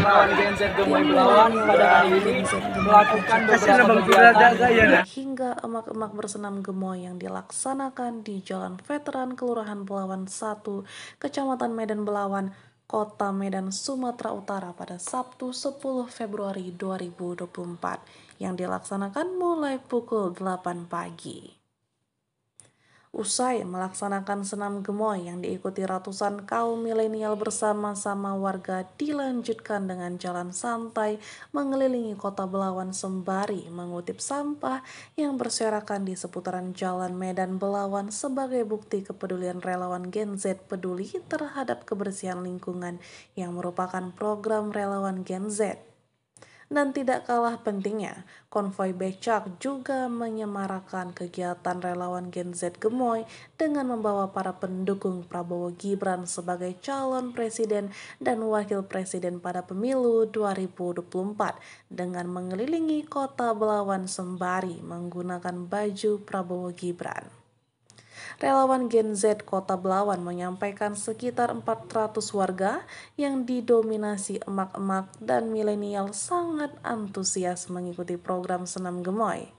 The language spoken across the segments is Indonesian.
hingga emak-emak bersenam gemoy yang dilaksanakan di Jalan Veteran Kelurahan Belawan 1, Kecamatan Medan Belawan, Kota Medan, Sumatera Utara pada Sabtu 10 Februari 2024 yang dilaksanakan mulai pukul 8 pagi. Usai melaksanakan senam gemoy yang diikuti ratusan kaum milenial bersama-sama warga dilanjutkan dengan jalan santai mengelilingi kota Belawan sembari mengutip sampah yang berserakan di seputaran jalan Medan Belawan sebagai bukti kepedulian relawan Gen Z peduli terhadap kebersihan lingkungan yang merupakan program relawan Gen Z. Dan tidak kalah pentingnya, konvoi becak juga menyemarakan kegiatan relawan Gen Z Gemoy dengan membawa para pendukung Prabowo Gibran sebagai calon presiden dan wakil presiden pada pemilu 2024 dengan mengelilingi kota Belawan sembari menggunakan baju Prabowo Gibran relawan Gen Z Kota Belawan menyampaikan sekitar 400 warga yang didominasi emak-emak dan milenial sangat antusias mengikuti program Senam Gemoy.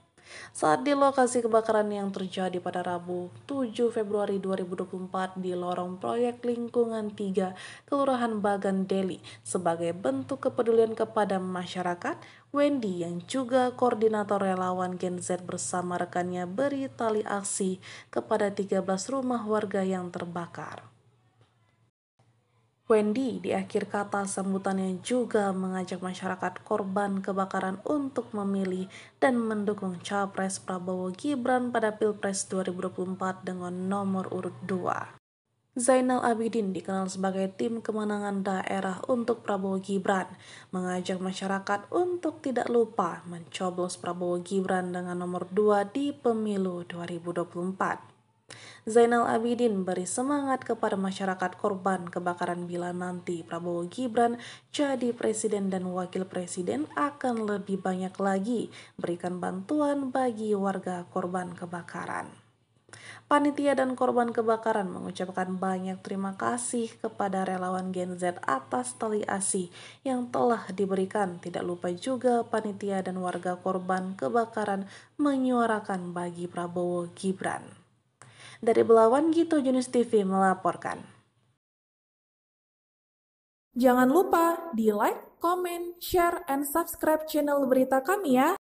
Saat di lokasi kebakaran yang terjadi pada Rabu 7 Februari 2024 di lorong proyek lingkungan 3 Kelurahan Bagan Deli sebagai bentuk kepedulian kepada masyarakat, Wendy yang juga koordinator relawan Gen Z bersama rekannya beri tali aksi kepada 13 rumah warga yang terbakar. Wendy di akhir kata sambutannya juga mengajak masyarakat korban kebakaran untuk memilih dan mendukung Capres Prabowo Gibran pada Pilpres 2024 dengan nomor urut 2. Zainal Abidin dikenal sebagai tim kemenangan daerah untuk Prabowo Gibran, mengajak masyarakat untuk tidak lupa mencoblos Prabowo Gibran dengan nomor 2 di pemilu 2024. Zainal Abidin beri semangat kepada masyarakat korban kebakaran bila nanti Prabowo Gibran jadi presiden dan wakil presiden akan lebih banyak lagi berikan bantuan bagi warga korban kebakaran. Panitia dan korban kebakaran mengucapkan banyak terima kasih kepada relawan Gen Z atas tali asih yang telah diberikan. Tidak lupa juga panitia dan warga korban kebakaran menyuarakan bagi Prabowo Gibran. Dari Belawan Gitu Junis TV melaporkan. Jangan lupa di like, comment, share, and subscribe channel berita kami ya.